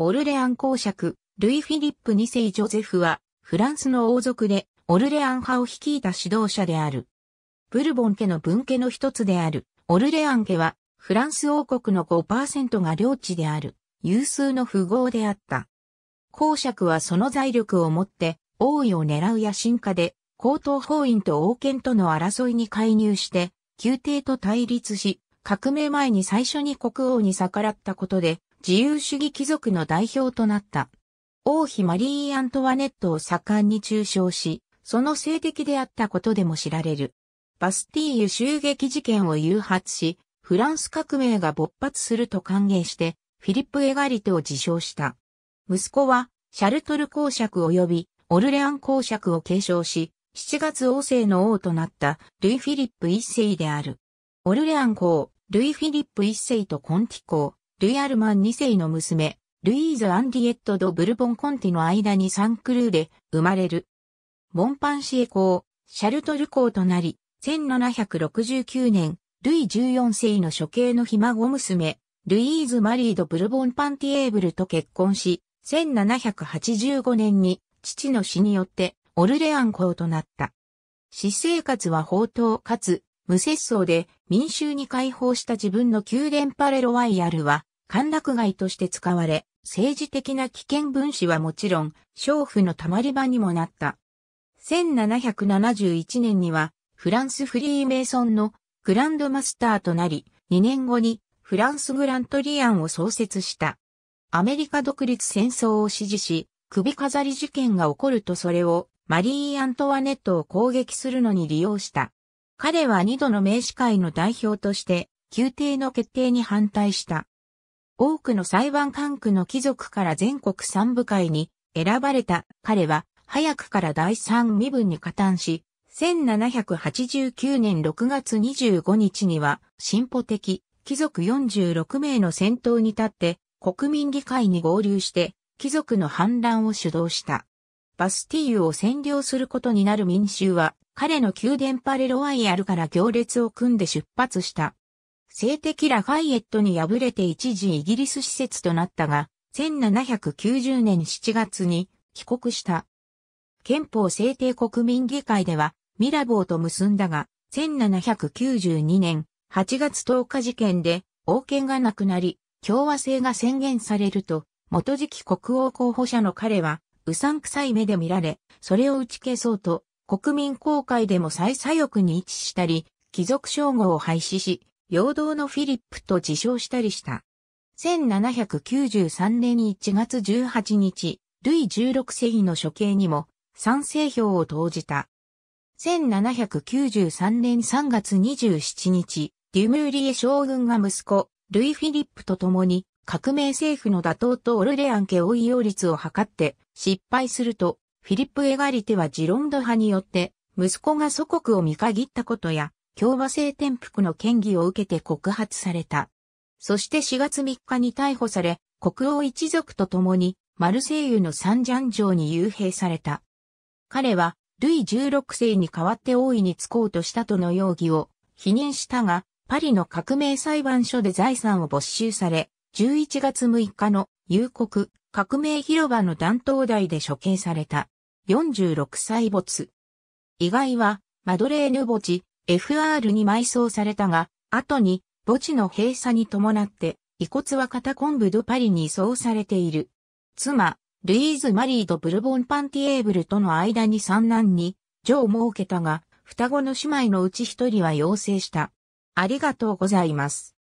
オルレアン公爵、ルイ・フィリップ2世ジョゼフは、フランスの王族で、オルレアン派を率いた指導者である。ブルボン家の分家の一つである、オルレアン家は、フランス王国の5%が領地である、有数の富豪であった。公爵はその財力をもって、王位を狙う野心家で、高等法院と王権との争いに介入して、宮廷と対立し、革命前に最初に国王に逆らったことで、自由主義貴族の代表となった。王妃マリー・アントワネットを盛んに中傷し、その性的であったことでも知られる。バスティーユ襲撃事件を誘発し、フランス革命が勃発すると歓迎して、フィリップ・エガリテを自称した。息子は、シャルトル公爵及び、オルレアン公爵を継承し、7月王政の王となった、ルイ・フィリップ一世である。オルレアン公、ルイ・フィリップ一世とコンティ公、ルイ・アルマン2世の娘、ルイーズ・アンリエット・ド・ブルボン・コンティの間にサンクルーで生まれる。モンパンシエ公、シャルトル公となり、1769年、ルイ14世の処刑のひ孫娘、ルイーズ・マリード・ブルボン・パンティエーブルと結婚し、1785年に父の死によってオルレアン公となった。私生活は宝刀かつ無節操で民衆に解放した自分の宮殿パレロワイヤルは歓楽街として使われ、政治的な危険分子はもちろん、娼婦の溜まり場にもなった。1771年には、フランスフリーメイソンのグランドマスターとなり、2年後にフランスグラントリアンを創設した。アメリカ独立戦争を支持し、首飾り事件が起こるとそれをマリー・アントワネットを攻撃するのに利用した。彼は2度の名士会の代表として、宮廷の決定に反対した。多くの裁判官区の貴族から全国三部会に選ばれた彼は早くから第三身分に加担し、1789年6月25日には進歩的貴族46名の先頭に立って国民議会に合流して貴族の反乱を主導した。バスティーユを占領することになる民衆は彼の宮殿パレロワイヤルから行列を組んで出発した。性的ラファイエットに敗れて一時イギリス施設となったが、1790年7月に帰国した。憲法制定国民議会では、ミラボーと結んだが、1792年8月10日事件で王権がなくなり、共和制が宣言されると、元時期国王候補者の彼は、うさんくさい目で見られ、それを打ち消そうと、国民公会でも再左翼に位置したり、貴族称号を廃止し、陽動のフィリップと自称したりした。1793年1月18日、ルイ16世紀の処刑にも賛成票を投じた。1793年3月27日、デュムーリエ将軍が息子、ルイ・フィリップと共に革命政府の打倒とオルレアン家追用率を図って失敗すると、フィリップ・エガリテはジロンド派によって息子が祖国を見限ったことや、共和制転覆の嫌疑を受けて告発された。そして4月3日に逮捕され、国王一族と共にマルセイユのサンジャン城に幽閉された。彼は、ルイ16世に代わって王位に就こうとしたとの容疑を否認したが、パリの革命裁判所で財産を没収され、11月6日の夕刻革命広場の弾頭台で処刑された。46歳没。意外は、マドレーヌ墓地、FR に埋葬されたが、後に墓地の閉鎖に伴って遺骨は片昆コンブ・ド・パリに移送されている。妻、ルイーズ・マリーとブルボン・パンティエーブルとの間に三男に女を設けたが、双子の姉妹のうち一人は陽性した。ありがとうございます。